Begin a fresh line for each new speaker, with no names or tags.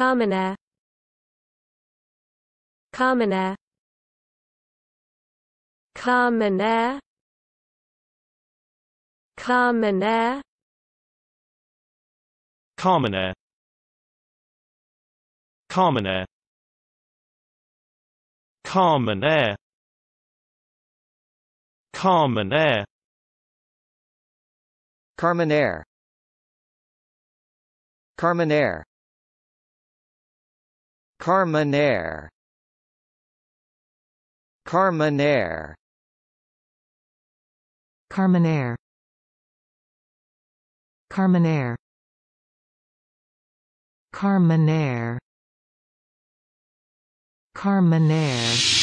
Carmenere Carmenere Carmenere Carmenere Carmenere Carmenere Carmenere Carmenere Carmenere Carmenere Carmenere Carmenere Carmenere Carmenere Carmenere
Carmenere